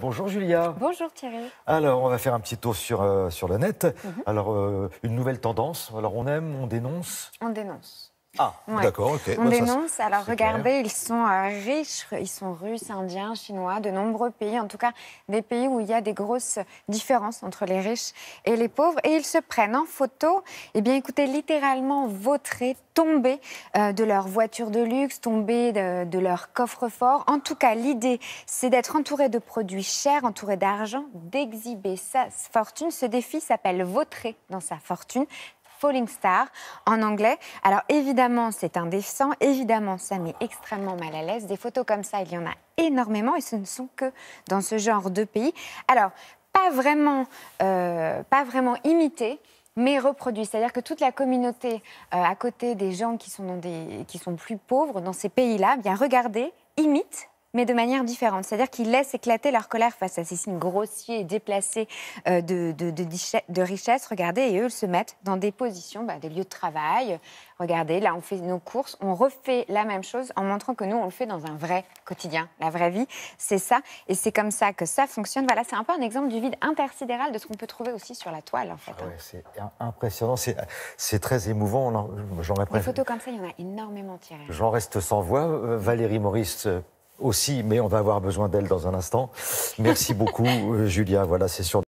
Bonjour Julia. Bonjour Thierry. Alors, on va faire un petit tour sur, euh, le net. Mhm. Alors, euh, une nouvelle tendance. Alors, on aime, on dénonce. On dénonce. Ah, d'accord, ok. On dénonce. alors regardez, ils sont euh, riches, ils sont russes, indiens, chinois, de nombreux pays, en tout cas des pays où il y a des grosses différences entre les riches et les pauvres. Et ils se prennent en photo, et eh bien écoutez, littéralement vautrés, tomber euh, de leur voiture de luxe, tomber de, de leur coffre-fort. En tout cas, l'idée, c'est d'être entouré de produits chers, entouré d'argent, d'exhiber sa fortune. Ce défi s'appelle vautrer dans sa fortune. Falling Star en anglais. Alors évidemment, c'est indécent, évidemment, ça met extrêmement mal à l'aise. Des photos comme ça, il y en a énormément et ce ne sont que dans ce genre de pays. Alors, pas vraiment, euh, pas vraiment imité mais reproduit. C'est-à-dire que toute la communauté euh, à côté des gens qui sont, dans des, qui sont plus pauvres dans ces pays-là, eh bien regardez, imite mais de manière différente. C'est-à-dire qu'ils laissent éclater leur colère face à ces signes grossiers et déplacés euh, de, de, richesse. Regardez, et eux, ils se mettent dans des positions, bah, des lieux de travail. Regardez, là, on fait nos courses, on refait la même chose en montrant que nous, on le fait dans un vrai quotidien, la vraie vie. C'est ça, et c'est comme ça que ça fonctionne. Voilà, c'est un peu un exemple du vide intersidéral de ce qu'on peut trouver aussi sur la toile, en fait. Ah c'est impressionnant, c'est très émouvant. J'en Des photos comme ça, il y en a énormément tirées. J'en reste sans voix. Euh, Valérie Maurice, euh, aussi, mais on va avoir besoin d'elle dans un instant. Merci beaucoup, euh, Julia. Voilà, c'est sur